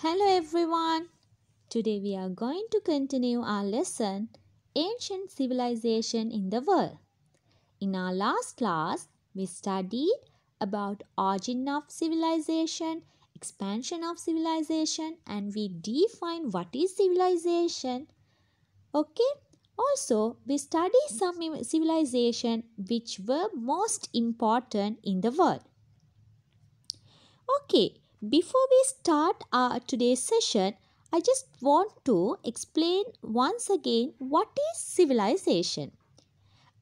Hello everyone. Today we are going to continue our lesson Ancient Civilization in the World. In our last class, we studied about origin of civilization, expansion of civilization and we defined what is civilization. Okay? Also, we studied some civilization which were most important in the world. Okay, before we start our today's session, I just want to explain once again what is civilization.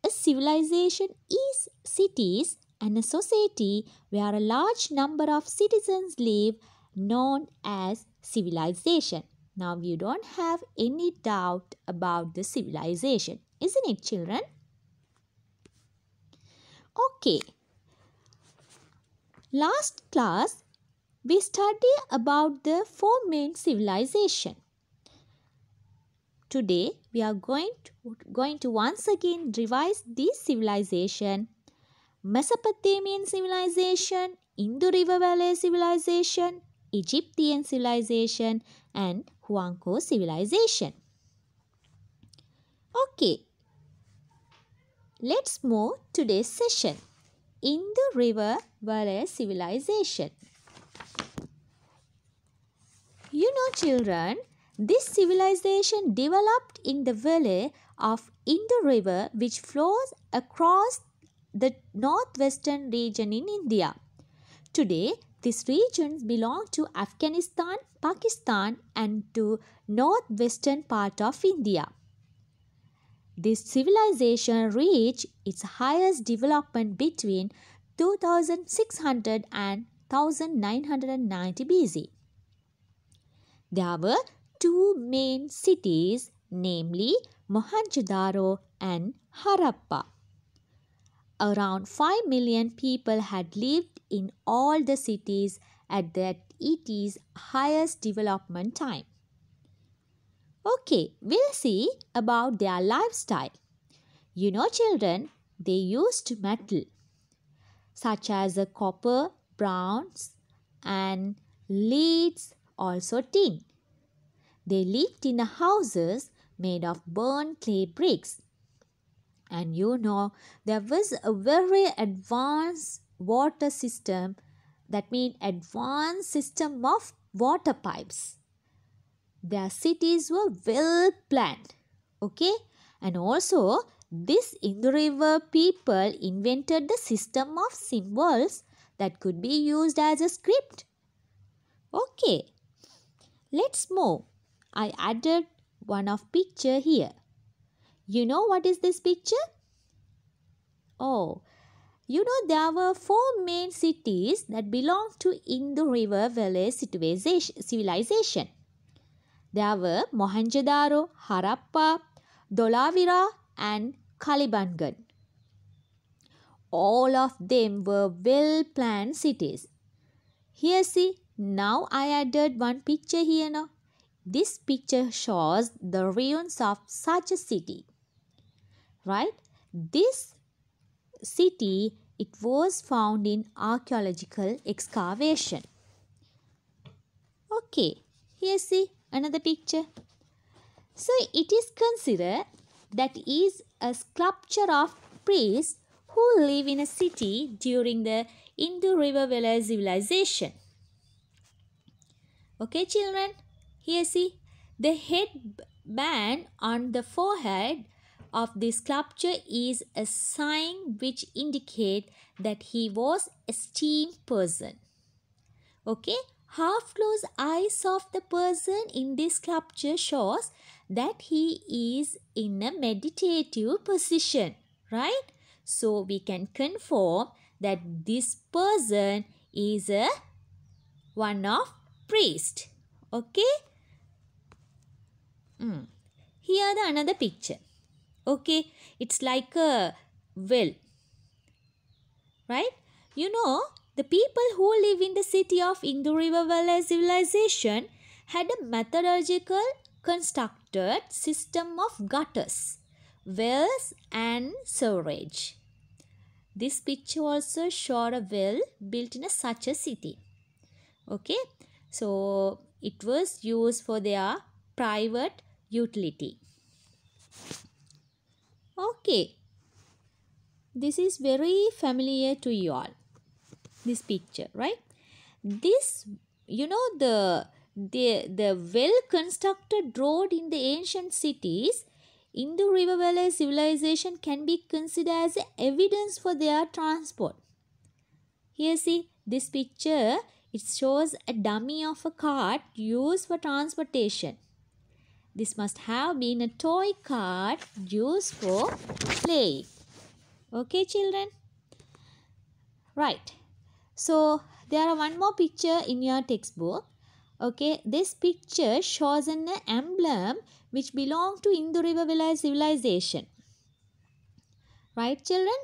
A civilization is cities and a society where a large number of citizens live known as civilization. Now you don't have any doubt about the civilization, isn't it children? Okay. Last class we study about the four main civilization. Today we are going to, going to once again revise these civilization. Mesopotamian civilization, Indo River Valley civilization, Egyptian civilization and Huangco civilization. Okay, let's move today's session. Indo River Valley civilization. You know, children, this civilization developed in the valley of Indo River, which flows across the northwestern region in India. Today, these regions belong to Afghanistan, Pakistan and to northwestern part of India. This civilization reached its highest development between 2600 and 1990 BC. There were two main cities, namely Mohenjo-daro and Harappa. Around 5 million people had lived in all the cities at that ET's highest development time. Okay, we'll see about their lifestyle. You know children, they used metal such as copper, bronze and leads, also tin. They lived in houses made of burnt clay bricks. And you know, there was a very advanced water system, that means advanced system of water pipes. Their cities were well planned, okay? And also, this Indus River people invented the system of symbols that could be used as a script. Okay, Let's move. I added one of picture here. You know what is this picture? Oh, you know there were four main cities that belonged to Indo River Valley civilization. There were Mohenjo-daro, Harappa, Dolavira and Kalibangan. All of them were well planned cities. Here see now I added one picture here now. This picture shows the ruins of such a city. Right? This city, it was found in archaeological excavation. Okay, here see another picture. So it is considered that is a sculpture of priests who live in a city during the Indo River Valley civilization. Okay, children? Here, see the headband on the forehead of the sculpture is a sign which indicate that he was esteemed person. Okay, half closed eyes of the person in this sculpture shows that he is in a meditative position, right? So we can confirm that this person is a one of priest. Okay? Mm. Here the another picture. Okay? It's like a well. Right? You know, the people who live in the city of Indo River Valley civilization had a methodological constructed system of gutters, wells and sewerage. This picture also showed a well built in a such a city. Okay, so it was used for their private utility. Okay. This is very familiar to you all. This picture, right? This, you know, the the, the well-constructed road in the ancient cities, Indo River Valley civilization can be considered as evidence for their transport. Here see, this picture it shows a dummy of a cart used for transportation. This must have been a toy cart used for play. Okay, children? Right. So, there are one more picture in your textbook. Okay, this picture shows an emblem which belonged to Indo River civilization. Right, children?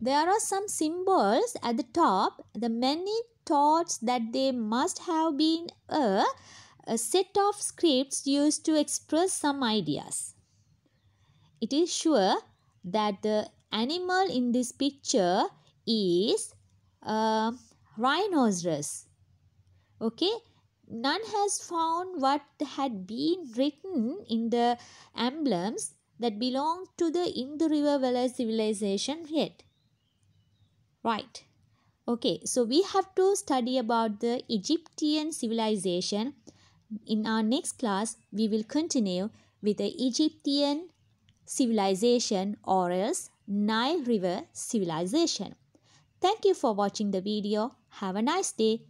There are some symbols at the top. The many thoughts that they must have been a, a set of scripts used to express some ideas. It is sure that the animal in this picture is a rhinoceros. Okay, none has found what had been written in the emblems that belong to the Indus River Valley civilization yet. Right. Okay, so we have to study about the Egyptian civilization. In our next class, we will continue with the Egyptian civilization or else Nile River civilization. Thank you for watching the video. Have a nice day.